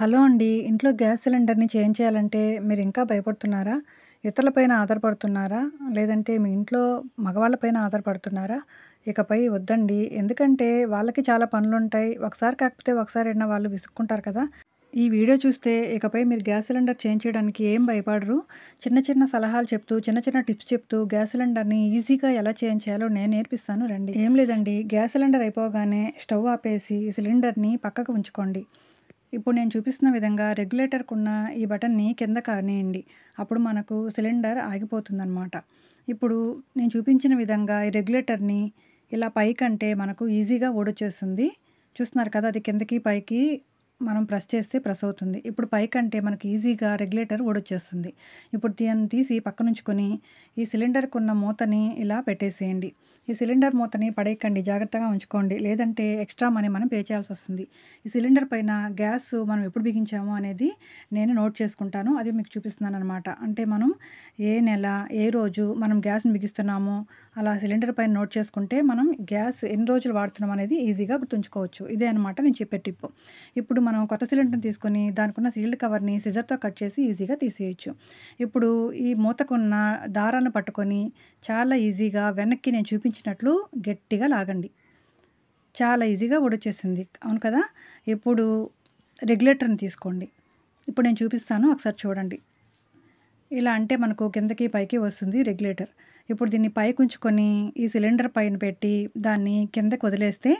hello అండి ఇంట్లో gas సిలిండర్ని చేంజ్ చేయాలంటే మీరు ఇంకా భయపడుతున్నారా ఇతరులపైన ఆధారపడుతున్నారా లేదంటే మీ ఇంట్లో మగవాళ్ళపైన ఆధారపడుతున్నారా ఇకపై వద్దండి ఎందుకంటే వాళ్ళకి చాలా పనులు ఉంటాయి ఒకసారి కాకపోతే ఒకసారి అయినా వాళ్ళు విసుక్కుంటారు కదా ఈ వీడియో చూస్తే ఇకపై మీరు గ్యాస్ సిలిండర్ చేంజ్ చేయడానికి ఏం భయపడరు చిన్న చిన్న సలహాలు చెప్తూ చిన్న చిన్న టిప్స్ చెప్తూ గ్యాస్ సిలిండర్ని ఈజీగా ఎలా చేంజ్ చేయాలో నేను నేర్పిస్తాను రండి ఏం లేదండి గ్యాస్ సిలిండర్ అయిపోగానే స్టవ్ ఆపేసి సిలిండర్ని పక్కకు ఉంచుకోండి ఇప్పుడు నేను చూపిస్తున్న విధంగా రెగ్యులేటర్కున్న ఈ బటన్ని కింద కానియండి అప్పుడు మనకు సిలిండర్ ఆగిపోతుందన్నమాట ఇప్పుడు నేను చూపించిన విధంగా ఈ రెగ్యులేటర్ని ఇలా పైకంటే మనకు ఈజీగా ఓడొచ్చేస్తుంది చూస్తున్నారు కదా అది కిందకి పైకి మనం ప్రెస్ చేస్తే ప్రెస్ అవుతుంది ఇప్పుడు పైకంటే మనకు ఈజీగా రెగ్యులేటర్ ఓడొచ్చేస్తుంది ఇప్పుడు దీన్ని తీసి పక్క నుంచుకొని ఈ సిలిండర్కి ఉన్న మూతని ఇలా పెట్టేసేయండి ఈ సిలిండర్ మూతని పడేయకండి జాగ్రత్తగా ఉంచుకోండి లేదంటే ఎక్స్ట్రా మనీ మనం పే చేయాల్సి వస్తుంది ఈ సిలిండర్ పైన గ్యాస్ మనం ఎప్పుడు బిగించాము అనేది నేను నోట్ చేసుకుంటాను అది మీకు చూపిస్తున్నాను అనమాట అంటే మనం ఏ నెల ఏ రోజు మనం గ్యాస్ని బిగిస్తున్నాము అలా సిలిండర్ పైన నోట్ చేసుకుంటే మనం గ్యాస్ ఎన్ని రోజులు వాడుతున్నాం అనేది ఈజీగా గుర్తుంచుకోవచ్చు ఇదే అనమాట నేను చెప్పే టిప్పు ఇప్పుడు మనం కొత్త సిలిండర్ని తీసుకొని దానికున్న సీల్డ్ కవర్ని సిజర్తో కట్ చేసి ఈజీగా తీసేయచ్చు ఇప్పుడు ఈ మూతకున్న దారాలను పట్టుకొని చాలా ఈజీగా వెనక్కి నేను చూపించినట్లు గట్టిగా లాగండి చాలా ఈజీగా ఉడొచ్చేసింది అవును కదా ఇప్పుడు రెగ్యులేటర్ని తీసుకోండి ఇప్పుడు నేను చూపిస్తాను ఒకసారి చూడండి ఇలా అంటే మనకు కిందకి పైకి వస్తుంది రెగ్యులేటర్ ఇప్పుడు దీన్ని పైకి ఉంచుకొని ఈ సిలిండర్ పైన పెట్టి దాన్ని కిందకి వదిలేస్తే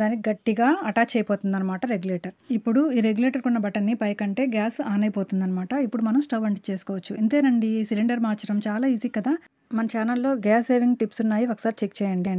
దానికి గట్టిగా అటాచ్ అయిపోతుంది అనమాట రెగ్యులేటర్ ఇప్పుడు ఈ రెగ్యులేటర్ ఉన్న బటన్ని పైకంటే గ్యాస్ ఆన్ అయిపోతుంది అనమాట ఇప్పుడు మనం స్టవ్ అంటి చేసుకోవచ్చు ఇంతేనండి సిలిండర్ మార్చడం చాలా ఈజీ కదా మన ఛానల్లో గ్యాస్ సేవింగ్ టిప్స్ ఉన్నాయి ఒకసారి చెక్ చేయండి